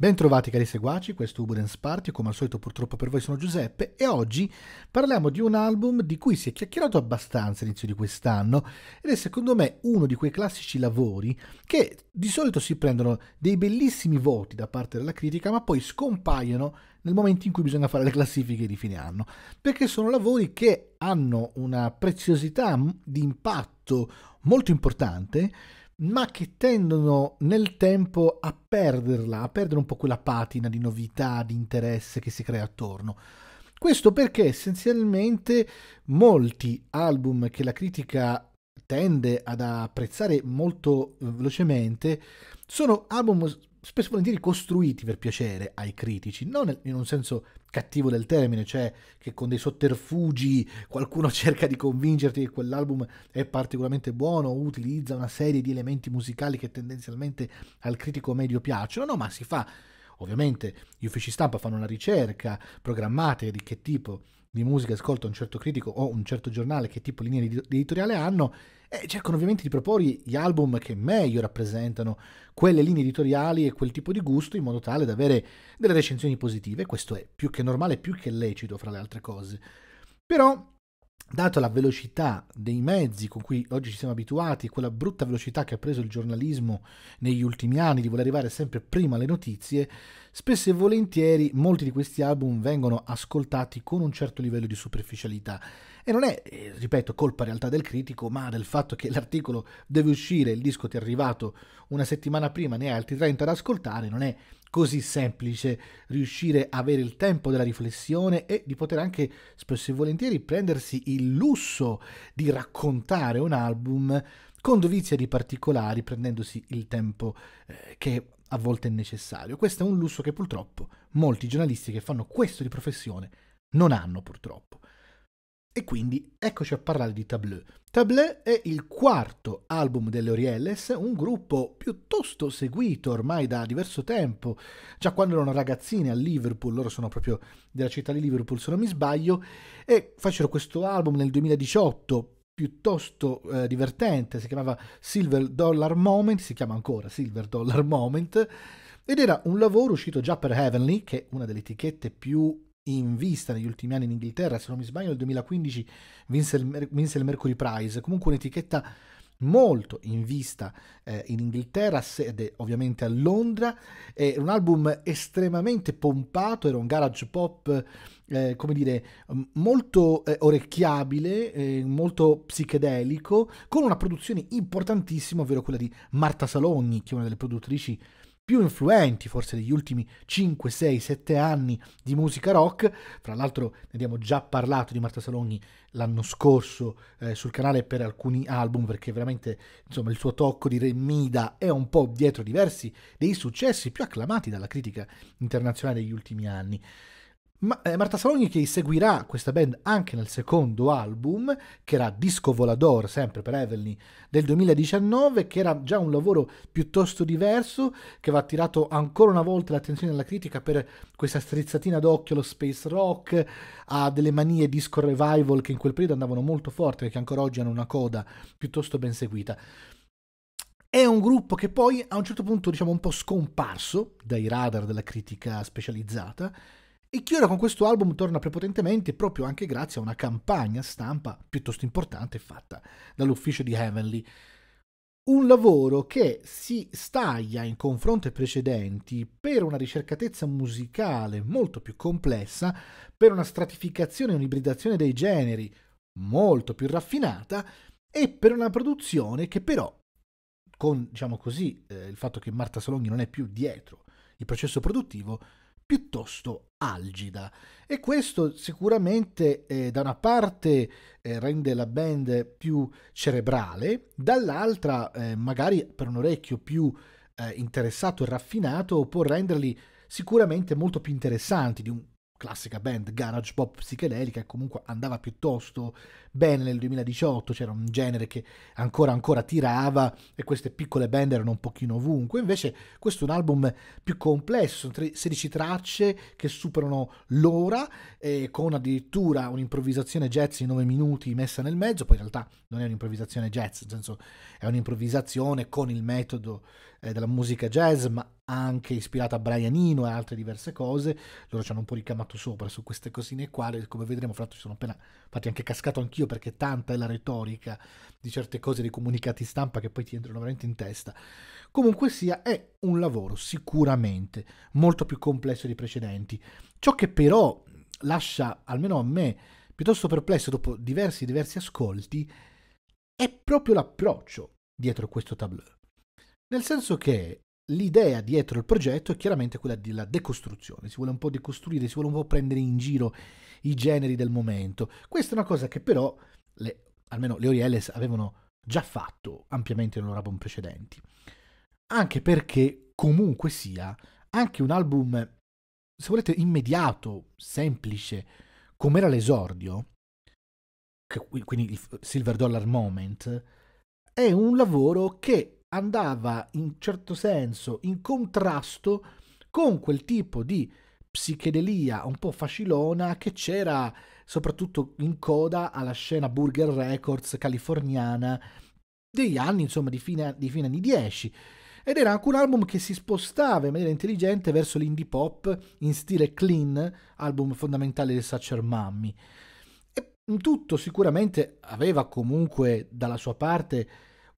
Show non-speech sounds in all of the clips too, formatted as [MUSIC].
Bentrovati cari seguaci, questo Ubudens Party, come al solito purtroppo per voi sono Giuseppe e oggi parliamo di un album di cui si è chiacchierato abbastanza all'inizio di quest'anno ed è secondo me uno di quei classici lavori che di solito si prendono dei bellissimi voti da parte della critica ma poi scompaiono nel momento in cui bisogna fare le classifiche di fine anno, perché sono lavori che hanno una preziosità di impatto molto importante ma che tendono nel tempo a perderla, a perdere un po' quella patina di novità, di interesse che si crea attorno. Questo perché essenzialmente molti album che la critica tende ad apprezzare molto eh, velocemente sono album spesso volentieri costruiti per piacere ai critici, non in un senso cattivo del termine, cioè che con dei sotterfugi qualcuno [LAUGHS] cerca di convincerti che quell'album è particolarmente buono, utilizza una serie di elementi musicali che tendenzialmente al critico medio piacciono, no, ma si fa Ovviamente gli uffici stampa fanno una ricerca programmata di che tipo di musica ascolta un certo critico o un certo giornale, che tipo di linea editoriale hanno e cercano ovviamente di proporre gli album che meglio rappresentano quelle linee editoriali e quel tipo di gusto in modo tale da avere delle recensioni positive. Questo è più che normale, più che lecito fra le altre cose. Però Dato la velocità dei mezzi con cui oggi ci siamo abituati, quella brutta velocità che ha preso il giornalismo negli ultimi anni di voler arrivare sempre prima alle notizie, spesso e volentieri molti di questi album vengono ascoltati con un certo livello di superficialità. E non è, eh, ripeto, colpa in realtà del critico, ma del fatto che l'articolo deve uscire, il disco ti è arrivato una settimana prima, ne hai altri 30 da ascoltare, non è così semplice riuscire a avere il tempo della riflessione e di poter anche spesso e volentieri prendersi il lusso di raccontare un album con dovizia di particolari, prendendosi il tempo eh, che a volte è necessario. Questo è un lusso che purtroppo molti giornalisti che fanno questo di professione non hanno purtroppo. E quindi eccoci a parlare di Tableau. Tableau è il quarto album delle Orielles, un gruppo piuttosto seguito ormai da diverso tempo. Già quando erano ragazzine a Liverpool, loro sono proprio della città di Liverpool se non mi sbaglio, e fecero questo album nel 2018 piuttosto eh, divertente, si chiamava Silver Dollar Moment, si chiama ancora Silver Dollar Moment, ed era un lavoro uscito già per Heavenly, che è una delle etichette più in vista negli ultimi anni in Inghilterra, se non mi sbaglio nel 2015 vinse il, vinse il Mercury Prize, comunque un'etichetta molto in vista eh, in Inghilterra, sede ovviamente a Londra, è un album estremamente pompato, era un garage pop, eh, come dire, molto eh, orecchiabile, eh, molto psichedelico, con una produzione importantissima, ovvero quella di Marta Salogni, che è una delle produttrici più influenti forse degli ultimi 5, 6, 7 anni di musica rock. Fra l'altro ne abbiamo già parlato di Marta Salogni l'anno scorso eh, sul canale per alcuni album perché veramente insomma, il suo tocco di Remida è un po' dietro diversi dei successi più acclamati dalla critica internazionale degli ultimi anni. Ma, eh, Marta Saloni che seguirà questa band anche nel secondo album, che era Disco Volador, sempre per Evelyn, del 2019, che era già un lavoro piuttosto diverso, che va attirato ancora una volta l'attenzione della critica per questa strizzatina d'occhio allo space rock, a delle manie disco revival che in quel periodo andavano molto forte e che ancora oggi hanno una coda piuttosto ben seguita. È un gruppo che poi a un certo punto diciamo un po' scomparso dai radar della critica specializzata, e Chiora con questo album torna prepotentemente proprio anche grazie a una campagna stampa piuttosto importante fatta dall'ufficio di Heavenly. Un lavoro che si staglia in confronto ai precedenti per una ricercatezza musicale molto più complessa, per una stratificazione e un'ibridazione dei generi molto più raffinata e per una produzione che però, con diciamo così, eh, il fatto che Marta Salonghi non è più dietro il processo produttivo, piuttosto algida e questo sicuramente eh, da una parte eh, rende la band più cerebrale, dall'altra eh, magari per un orecchio più eh, interessato e raffinato può renderli sicuramente molto più interessanti di un classica band garage pop psichedelica che comunque andava piuttosto bene nel 2018, c'era un genere che ancora ancora tirava e queste piccole band erano un pochino ovunque, invece questo è un album più complesso, 16 tracce che superano l'ora e con addirittura un'improvvisazione jazz di 9 minuti messa nel mezzo, poi in realtà non è un'improvvisazione jazz, nel senso è un'improvvisazione con il metodo eh, della musica jazz, ma anche ispirata a Brian Eno e altre diverse cose, loro ci hanno un po' ricamato sopra su queste cosine qua, come vedremo fra l'altro sono appena infatti anche cascato anch'io perché tanta è la retorica di certe cose dei comunicati stampa che poi ti entrano veramente in testa. Comunque sia, è un lavoro sicuramente molto più complesso dei precedenti, ciò che però lascia almeno a me piuttosto perplesso dopo diversi diversi ascolti è proprio l'approccio dietro questo tableau. Nel senso che l'idea dietro il progetto è chiaramente quella della decostruzione, si vuole un po' decostruire, si vuole un po' prendere in giro i generi del momento. Questa è una cosa che però, le, almeno le Orieles avevano già fatto ampiamente nei loro album precedenti. Anche perché, comunque sia, anche un album, se volete, immediato, semplice, come era l'esordio, quindi il Silver Dollar Moment, è un lavoro che andava in certo senso in contrasto con quel tipo di psichedelia un po' facilona che c'era soprattutto in coda alla scena Burger Records californiana degli anni, insomma, di fine, di fine anni 10. Ed era anche un album che si spostava in maniera intelligente verso l'indie pop in stile clean, album fondamentale del Sacher Mammy. E in tutto sicuramente aveva comunque dalla sua parte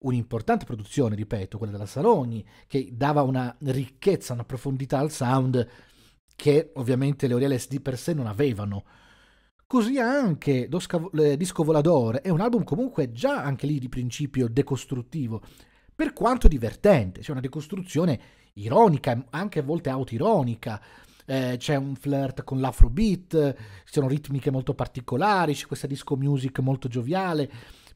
un'importante produzione, ripeto, quella della Saloni, che dava una ricchezza, una profondità al sound che ovviamente le Oriales di per sé non avevano. Così anche eh, Disco Voladore è un album comunque già anche lì di principio decostruttivo, per quanto divertente, c'è una decostruzione ironica, anche a volte autoironica, eh, c'è un flirt con l'afrobeat, ci sono ritmiche molto particolari, c'è questa disco music molto gioviale,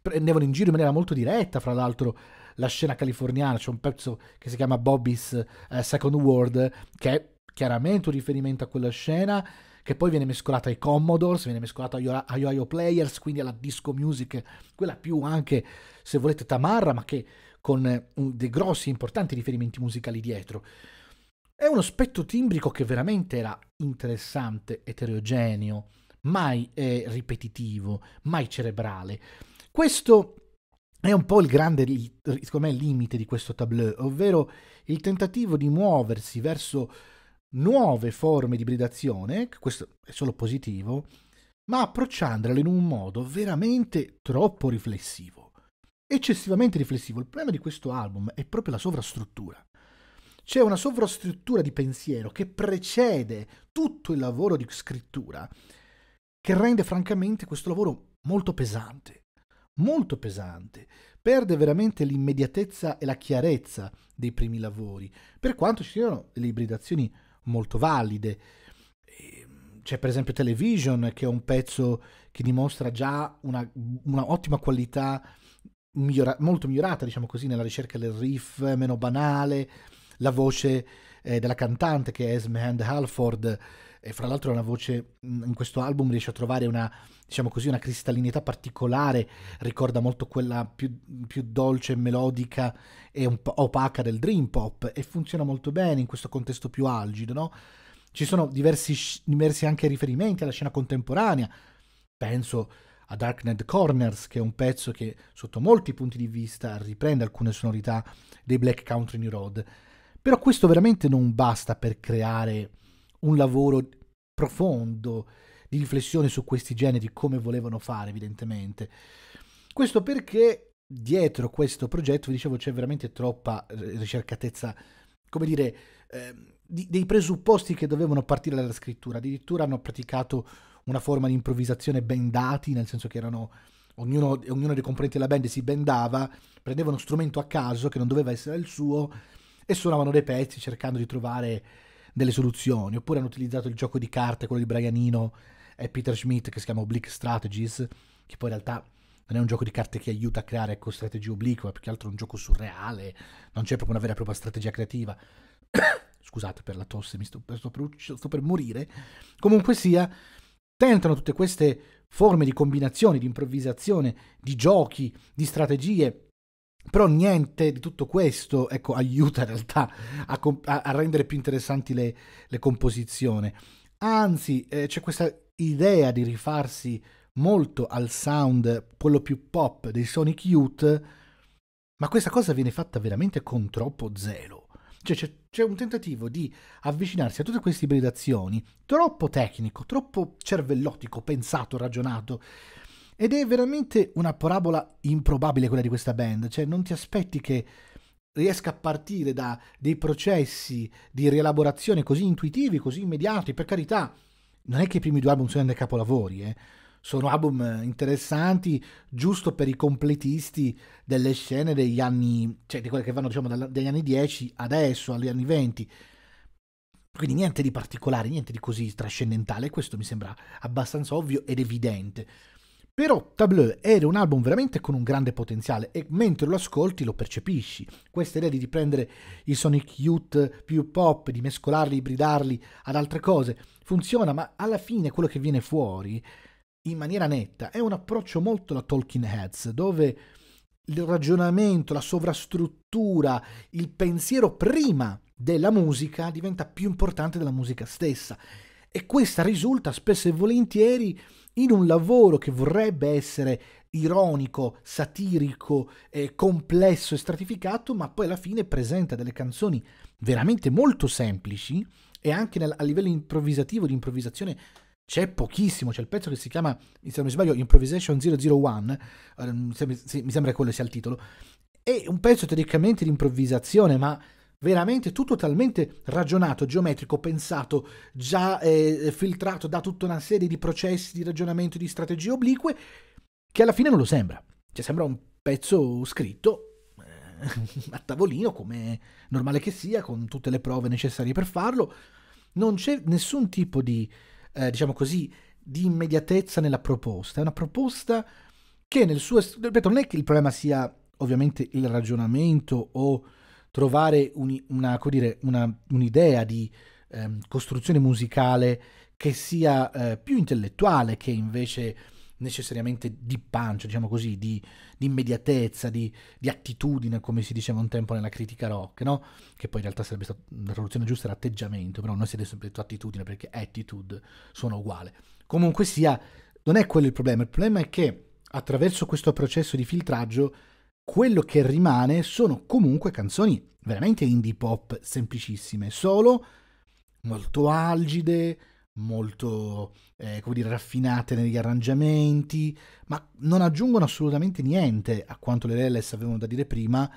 prendevano in giro in maniera molto diretta, fra l'altro, la scena californiana. C'è un pezzo che si chiama Bobby's eh, Second World, che è chiaramente un riferimento a quella scena, che poi viene mescolata ai Commodores, viene mescolata agli Ohio Players, quindi alla disco music, quella più anche, se volete, tamarra, ma che con eh, un, dei grossi, e importanti riferimenti musicali dietro. È uno aspetto timbrico che veramente era interessante, eterogeneo, mai eh, ripetitivo, mai cerebrale. Questo è un po' il grande, me, limite di questo tableau, ovvero il tentativo di muoversi verso nuove forme di ibridazione, questo è solo positivo, ma approcciandole in un modo veramente troppo riflessivo. Eccessivamente riflessivo. Il problema di questo album è proprio la sovrastruttura. C'è una sovrastruttura di pensiero che precede tutto il lavoro di scrittura, che rende francamente questo lavoro molto pesante molto pesante, perde veramente l'immediatezza e la chiarezza dei primi lavori, per quanto ci siano delle ibridazioni molto valide. Ehm, c'è per esempio Television che è un pezzo che dimostra già una, una ottima qualità migliora, molto migliorata, diciamo così, nella ricerca del riff meno banale, la voce eh, della cantante che è Esme Hand Halford, e eh, fra l'altro è una voce mm, in questo album riesce a trovare una diciamo così, una cristallinità particolare, ricorda molto quella più, più dolce, melodica e un po' opaca del Dream Pop e funziona molto bene in questo contesto più algido, no? Ci sono diversi, diversi anche riferimenti alla scena contemporanea, penso a Darknet Corners, che è un pezzo che sotto molti punti di vista riprende alcune sonorità dei Black Country New Road. Però questo veramente non basta per creare un lavoro profondo di riflessione su questi geni, di come volevano fare evidentemente. Questo perché dietro questo progetto, vi dicevo, c'è veramente troppa ricercatezza, come dire, eh, di, dei presupposti che dovevano partire dalla scrittura. Addirittura hanno praticato una forma di improvvisazione bendati, nel senso che erano... Ognuno, ognuno, dei componenti della band si bendava, prendeva uno strumento a caso che non doveva essere il suo e suonavano dei pezzi cercando di trovare delle soluzioni. Oppure hanno utilizzato il gioco di carte, quello di Brianino, è Peter Schmidt che si chiama Oblique Strategies, che poi in realtà non è un gioco di carte che aiuta a creare ecco, strategie oblique, ma più che altro è un gioco surreale, non c'è proprio una vera e propria strategia creativa. [COUGHS] Scusate per la tosse, mi sto, sto, per, sto per morire. Comunque sia, tentano tutte queste forme di combinazioni, di improvvisazione, di giochi, di strategie, però niente di tutto questo ecco, aiuta in realtà a, a, rendere più interessanti le, le composizioni. Anzi, eh, c'è questa idea di rifarsi molto al sound, quello più pop dei Sonic Youth, ma questa cosa viene fatta veramente con troppo zelo. Cioè c'è, c'è un tentativo di avvicinarsi a tutte queste ibridazioni, troppo tecnico, troppo cervellotico, pensato, ragionato. Ed è veramente una parabola improbabile quella di questa band, cioè non ti aspetti che riesca a partire da dei processi di rielaborazione così intuitivi, così immediati, per carità, non è che i primi due album siano dei capolavori, eh? sono album eh, interessanti giusto per i completisti delle scene degli anni, cioè di quelle che vanno diciamo dagli anni 10 adesso agli anni 20. Quindi niente di particolare, niente di così trascendentale, questo mi sembra abbastanza ovvio ed evidente. Però Tableau era un album veramente con un grande potenziale e mentre lo ascolti lo percepisci. Questa idea di riprendere i Sonic Youth più pop, di mescolarli, ibridarli ad altre cose, funziona, ma alla fine quello che viene fuori, in maniera netta, è un approccio molto da Talking Heads, dove il ragionamento, la sovrastruttura, il pensiero prima della musica diventa più importante della musica stessa. E questa risulta spesso e volentieri in un lavoro che vorrebbe essere ironico, satirico, eh, complesso e stratificato, ma poi alla fine presenta delle canzoni veramente molto semplici e anche nel, a livello improvvisativo, di improvvisazione c'è pochissimo, c'è il pezzo che si chiama, se non mi sbaglio, Improvisation 001, eh, mi sembra, mi sembra quello sia il titolo, è un pezzo teoricamente di improvvisazione, ma veramente tutto talmente ragionato, geometrico, pensato, già eh, filtrato da tutta una serie di processi di ragionamento, di strategie oblique, che alla fine non lo sembra. Cioè sembra un pezzo scritto eh, [LAUGHS] a tavolino, come normale che sia, con tutte le prove necessarie per farlo. Non c'è nessun tipo di, eh, diciamo così, di immediatezza nella proposta. È una proposta che nel suo... Ripeto, non è che il problema sia ovviamente il ragionamento o trovare un, una, dire, una, un'idea di ehm, costruzione musicale che sia eh, più intellettuale che invece necessariamente di pancia, diciamo così, di, di immediatezza, di, di, attitudine, come si diceva un tempo nella critica rock, no? Che poi in realtà sarebbe stata la traduzione giusta era atteggiamento, però noi si è adesso detto attitudine perché attitude sono uguale. Comunque sia, non è quello il problema, il problema è che attraverso questo processo di filtraggio quello che rimane sono comunque canzoni veramente indie pop semplicissime, solo molto algide, molto eh, come dire, raffinate negli arrangiamenti, ma non aggiungono assolutamente niente a quanto le Lelles avevano da dire prima,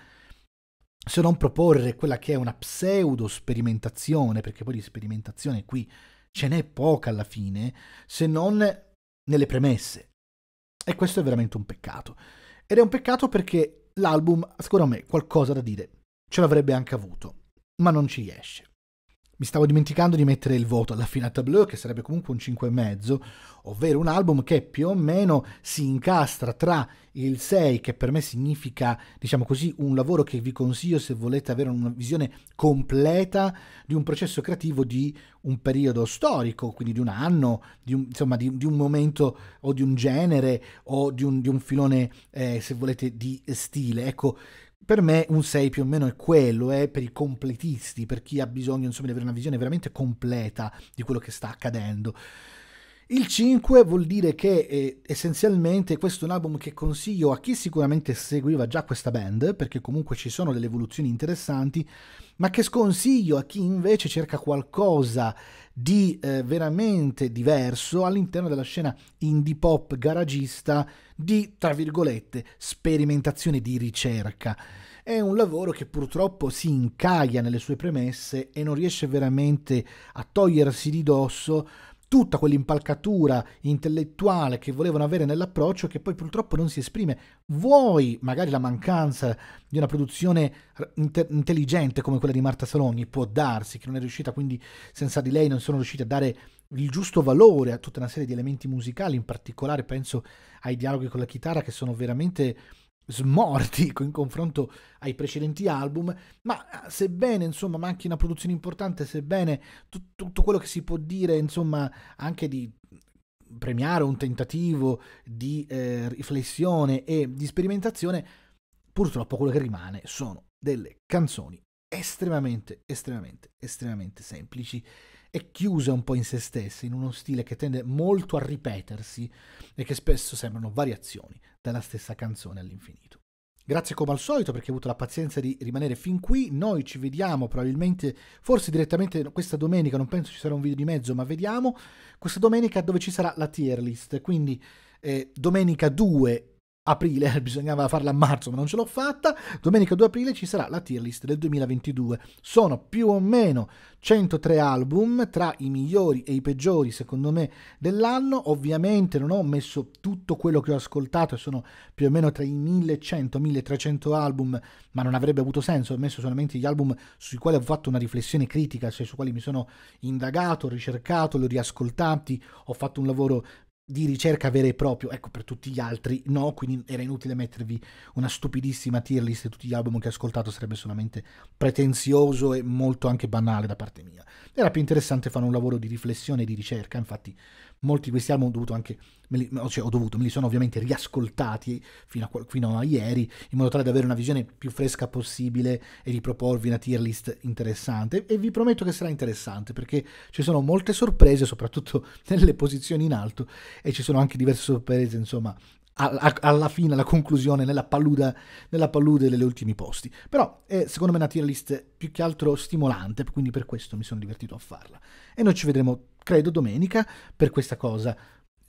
se non proporre quella che è una pseudo sperimentazione, perché poi di sperimentazione qui ce n'è poca alla fine, se non nelle premesse. E questo è veramente un peccato. Ed è un peccato perché l'album, secondo me, qualcosa da dire ce l'avrebbe anche avuto, ma non ci riesce. Mi stavo dimenticando di mettere il voto alla fine a Tableau, che sarebbe comunque un 5,5, ovvero un album che più o meno si incastra tra il 6, che per me significa, diciamo così, un lavoro che vi consiglio se volete avere una visione completa di un processo creativo di un periodo storico, quindi di un anno, di un, insomma di, di un momento o di un genere o di un, di un filone, eh, se volete, di stile. Ecco, per me un 6 più o meno è quello, è eh, per i completisti, per chi ha bisogno insomma, di avere una visione veramente completa di quello che sta accadendo. Il 5 vuol dire che eh, essenzialmente questo è un album che consiglio a chi sicuramente seguiva già questa band, perché comunque ci sono delle evoluzioni interessanti, ma che sconsiglio a chi invece cerca qualcosa di eh, veramente diverso all'interno della scena indie pop garagista di, tra virgolette, sperimentazione di ricerca. È un lavoro che purtroppo si incaglia nelle sue premesse e non riesce veramente a togliersi di dosso tutta quell'impalcatura intellettuale che volevano avere nell'approccio che poi purtroppo non si esprime. Vuoi magari la mancanza di una produzione inte- intelligente come quella di Marta Salogni, può darsi che non è riuscita, quindi senza di lei non sono riusciti a dare il giusto valore a tutta una serie di elementi musicali, in particolare penso ai dialoghi con la chitarra che sono veramente smorti [LAUGHS] in confronto ai precedenti album, ma ah, sebbene insomma manchi una produzione importante, sebbene t- tutto quello che si può dire insomma anche di premiare un tentativo di eh, riflessione e di sperimentazione, purtroppo quello che rimane sono delle canzoni estremamente, estremamente, estremamente semplici e chiuse un po' in se stesse, in uno stile che tende molto a ripetersi e che spesso sembrano variazioni della stessa canzone all'infinito. Grazie come al solito perché hai avuto la pazienza di rimanere fin qui, noi ci vediamo probabilmente, forse direttamente questa domenica, non penso ci sarà un video di mezzo, ma vediamo, questa domenica dove ci sarà la tier list, quindi eh, domenica 2 aprile, [LAUGHS] bisognava farla a marzo ma non ce l'ho fatta, domenica 2 aprile ci sarà la tier list del 2022. Sono più o meno 103 album tra i migliori e i peggiori secondo me dell'anno, ovviamente non ho messo tutto quello che ho ascoltato sono più o meno tra i 1100-1300 album, ma non avrebbe avuto senso, ho messo solamente gli album sui quali ho fatto una riflessione critica, cioè su quali mi sono indagato, ricercato, li ho riascoltati, ho fatto un lavoro di ricerca vera e propria, ecco per tutti gli altri no, quindi era inutile mettervi una stupidissima tier list di tutti gli album che ho ascoltato, sarebbe solamente pretenzioso e molto anche banale da parte mia. Era più interessante fare un lavoro di riflessione e di ricerca, infatti molti di questi album ho dovuto anche, li, cioè ho dovuto, me li sono ovviamente riascoltati fino a, fino a, ieri, in modo tale da avere una visione più fresca possibile e di proporvi una tier list interessante. E vi prometto che sarà interessante perché ci sono molte sorprese, soprattutto [LAUGHS] nelle posizioni in alto, e ci sono anche diverse sorprese, insomma, alla fine, alla conclusione, nella paluda, nella palude delle ultimi posti. Però è secondo me una tier list più che altro stimolante, quindi per questo mi sono divertito a farla. E noi ci vedremo credo domenica, per questa cosa.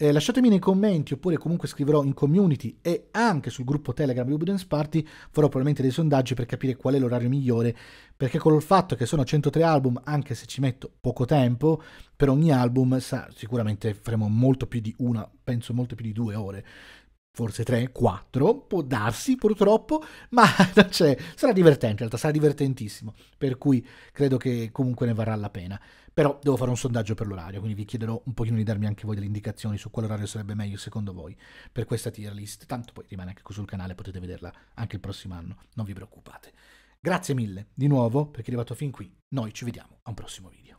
Eh, lasciatemi nei commenti oppure comunque scriverò in community e anche sul gruppo Telegram di Ubudence Party farò probabilmente dei sondaggi per capire qual è l'orario migliore perché col fatto che sono 103 album anche se ci metto poco tempo per ogni album sa, sicuramente faremo molto più di una penso molto più di due ore forse 3, 4, può darsi purtroppo, [LAUGHS] ma sarà divertente, in realtà sarà divertentissimo, per cui credo che comunque ne varrà la pena. Però devo fare un sondaggio per l'orario, quindi vi chiederò un pochino di darmi anche voi delle indicazioni su quale orario sarebbe meglio secondo voi per questa tier list, tanto poi rimane anche qui sul canale, potete vederla anche il prossimo anno, non vi preoccupate. Grazie mille di nuovo perché è arrivato fin qui, noi ci vediamo a un prossimo video.